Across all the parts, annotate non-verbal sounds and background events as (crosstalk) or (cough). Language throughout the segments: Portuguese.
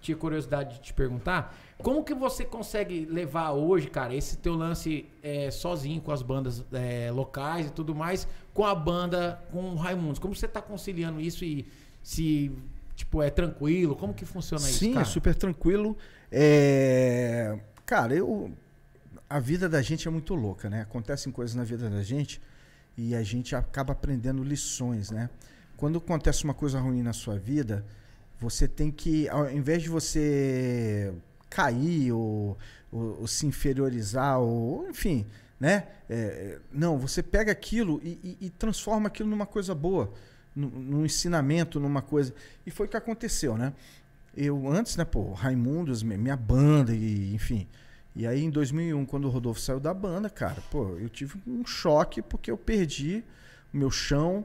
tinha curiosidade de te perguntar. Como que você consegue levar hoje, cara, esse teu lance é, sozinho com as bandas é, locais e tudo mais, com a banda, com o Raimundos? Como você está conciliando isso e se, tipo, é tranquilo? Como que funciona isso, Sim, é super tranquilo. É... Cara, eu... A vida da gente é muito louca, né? Acontecem coisas na vida da gente e a gente acaba aprendendo lições, né? Quando acontece uma coisa ruim na sua vida você tem que, ao invés de você cair ou, ou, ou se inferiorizar, ou enfim, né? É, é, não, você pega aquilo e, e, e transforma aquilo numa coisa boa, num, num, ensinamento, numa coisa. E foi o que aconteceu, né? Eu antes, né, pô, Raimundos, minha banda, e, enfim. E aí em 2001, quando o Rodolfo saiu da banda, cara, pô, eu tive um choque porque eu perdi o meu chão,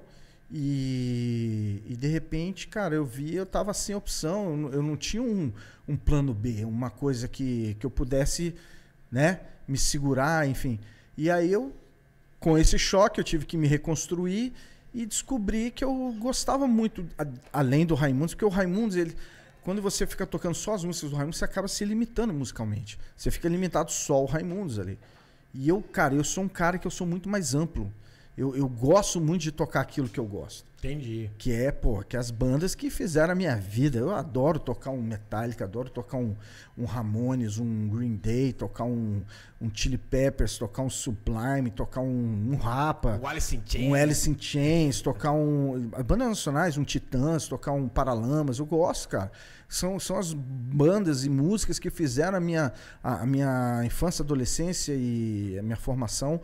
e, e, de repente, cara, eu vi, eu tava sem opção, eu não tinha um, um plano B, uma coisa que, que eu pudesse, né, me segurar, enfim. E aí eu, com esse choque, eu tive que me reconstruir e descobri que eu gostava muito, a, além do Raimundos, porque o Raimundos, ele, quando você fica tocando só as músicas do Raimundos, você acaba se limitando musicalmente. Você fica limitado só ao Raimundos ali. E eu, cara, eu sou um cara que eu sou muito mais amplo eu, eu gosto muito de tocar aquilo que eu gosto. Entendi. Que é, pô, que as bandas que fizeram a minha vida. Eu adoro tocar um Metallica, adoro tocar um, um Ramones, um Green Day, tocar um, um Chili Peppers, tocar um Sublime, tocar um, um Rapa. Um Alice in Chains. Um Alice in Chains, tocar um... Bandas nacionais, um Titãs, tocar um Paralamas. Eu gosto, cara. São, são as bandas e músicas que fizeram a minha, a, a minha infância, adolescência e a minha formação...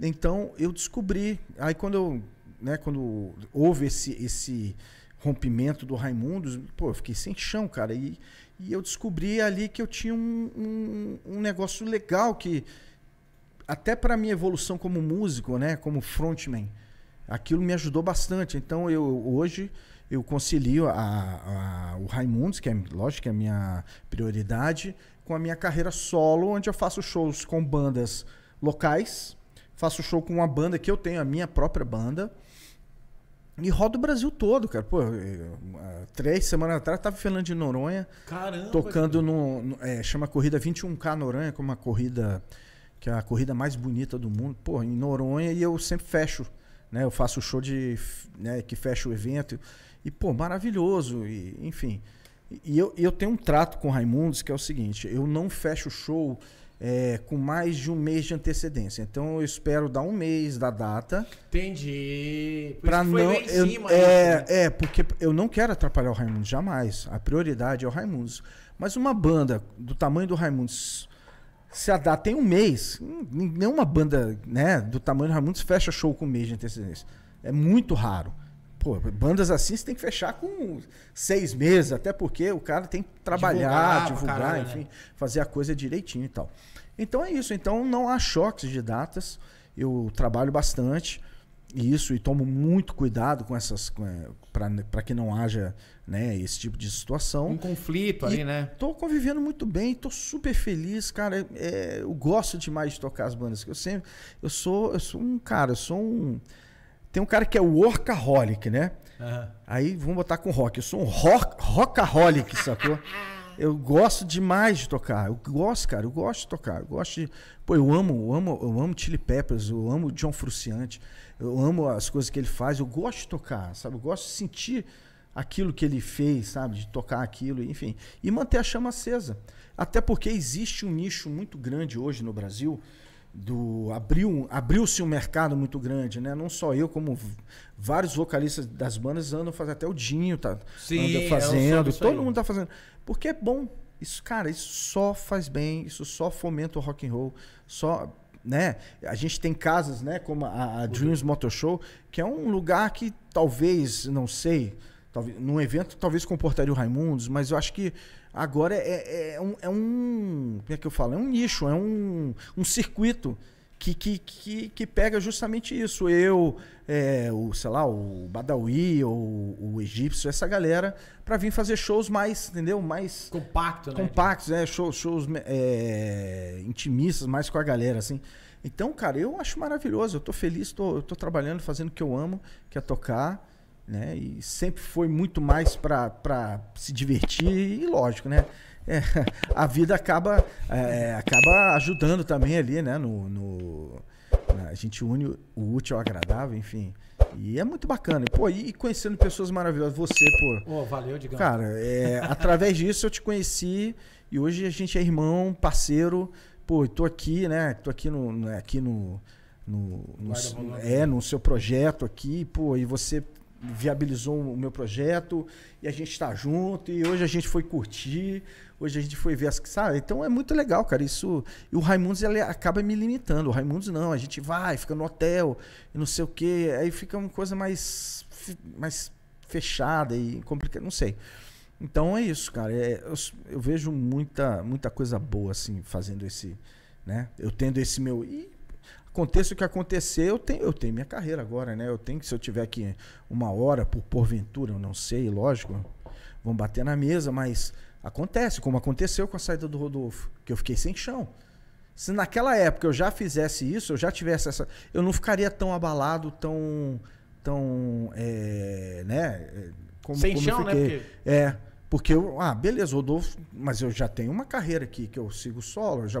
Então eu descobri. Aí quando eu, né, quando houve esse, esse rompimento do Raimundos, pô, eu fiquei sem chão, cara. E, e eu descobri ali que eu tinha um, um, um negócio legal que até para minha evolução como músico, né, como frontman, aquilo me ajudou bastante. Então eu hoje eu concilio a, a, o Raimundos, que é lógico que é a minha prioridade, com a minha carreira solo, onde eu faço shows com bandas locais faço show com uma banda que eu tenho, a minha própria banda. E roda o Brasil todo, cara. Pô, eh, três semanas atrás tava Fernando de Noronha. Caramba, tocando cara. no. no é, chama Corrida 21K Noronha, que é uma corrida. Que é a corrida mais bonita do mundo. Pô, em Noronha e eu sempre fecho. Né? Eu faço show de. Né, que fecha o evento. E, pô, maravilhoso. E, enfim. E eu, eu tenho um trato com o Raimundos que é o seguinte: eu não fecho show é, com mais de um mês de antecedência. Então eu espero dar um mês da data. Entendi. Para não, eu, cima, é, né? é porque eu não quero atrapalhar o Raimundo jamais. A prioridade é o Raimundo. Mas uma banda do tamanho do Raimundo se a data tem um mês, nenhuma banda né, do tamanho do Raimundo fecha show com um mês de antecedência. É muito raro. Pô, bandas assim você tem que fechar com seis meses, até porque o cara tem que trabalhar, divulgar, né? enfim, né? fazer a coisa direitinho e tal. Então é isso. Então não há choques de datas. Eu trabalho bastante isso e tomo muito cuidado com essas eh, para que não haja né esse tipo de situação um conflito e ali né tô convivendo muito bem tô super feliz cara é, eu gosto demais de tocar as bandas que eu sempre eu sou eu sou um cara eu sou um tem um cara que é workaholic, né? Uhum. Aí vamos botar com rock. Eu sou um rock, rockaholic, sacou? Eu gosto demais de tocar. Eu gosto, cara. Eu gosto de tocar. Eu gosto de... Pô, eu amo, eu amo, eu amo Chili Peppers, eu amo John Frusciante, eu amo as coisas que ele faz. Eu gosto de tocar, sabe? Eu gosto de sentir aquilo que ele fez, sabe? De tocar aquilo, enfim. E manter a chama acesa. Até porque existe um nicho muito grande hoje no Brasil do abriu abriu-se um mercado muito grande, né? Não só eu, como vários vocalistas das bandas andam fazendo até o Dinho tá Sim, é, fazendo, todo mundo tá fazendo. Porque é bom. Isso, cara, isso só faz bem, isso só fomenta o rock and roll, só, né? A gente tem casas, né, como a, a Dreams Motor Show, que é um lugar que talvez, não sei, Talvez, num evento, talvez comportaria o Raimundos, mas eu acho que agora é, é, é, um, é um. Como é que eu falo? É um nicho, é um, um circuito que, que, que, que pega justamente isso. Eu, é, o, sei lá, o Badawi, ou o egípcio, essa galera, para vir fazer shows mais, entendeu? Mais. Compacto, né? Compactos, né? Shows, shows é, intimistas, mais com a galera, assim. Então, cara, eu acho maravilhoso. Eu tô feliz, tô, eu tô trabalhando, fazendo o que eu amo, que é tocar né? E sempre foi muito mais para se divertir e lógico, né? É, (laughs) a vida acaba é, acaba ajudando também ali, né? No, no, a gente une o útil ao agradável, enfim. E é muito bacana. Pô, e conhecendo pessoas maravilhosas. Você, pô. Oh, valeu, Digão. Cara, é, através disso eu te conheci e hoje a gente é irmão, parceiro. Pô, tô aqui, né? Tô aqui no. Né, aqui no, no, no é, no seu projeto aqui, pô, e você viabilizou o meu projeto e a gente está junto e hoje a gente foi curtir, hoje a gente foi ver as que sabe? Então é muito legal, cara. Isso e o Raimundos ele acaba me limitando. O Raimundos não, a gente vai, fica no hotel e não sei o quê, aí fica uma coisa mais mais fechada e complicada, não sei. Então é isso, cara. É, eu, eu, vejo muita muita coisa boa assim fazendo esse, né? Eu tendo esse meu e aconteça o que acontecer, eu tenho, eu tenho minha carreira agora, né? Eu tenho que, se eu tiver aqui uma hora, por porventura, eu não sei, lógico, vão bater na mesa, mas acontece, como aconteceu com a saída do Rodolfo, que eu fiquei sem chão. Se naquela época eu já fizesse isso, eu já tivesse essa. Eu não ficaria tão abalado, tão. tão. É, né? É, como, sem como chão, né? Porque... É. Porque eu, ah, beleza, Rodolfo, mas eu já tenho uma carreira aqui que eu sigo solo, eu já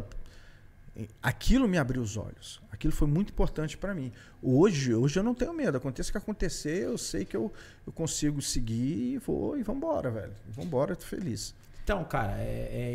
aquilo me abriu os olhos. Aquilo foi muito importante para mim. Hoje, hoje eu não tenho medo. Aconteça o que acontecer, eu sei que eu, eu consigo seguir e vou e vambora, velho. Vambora, tô feliz. Então, cara, é, é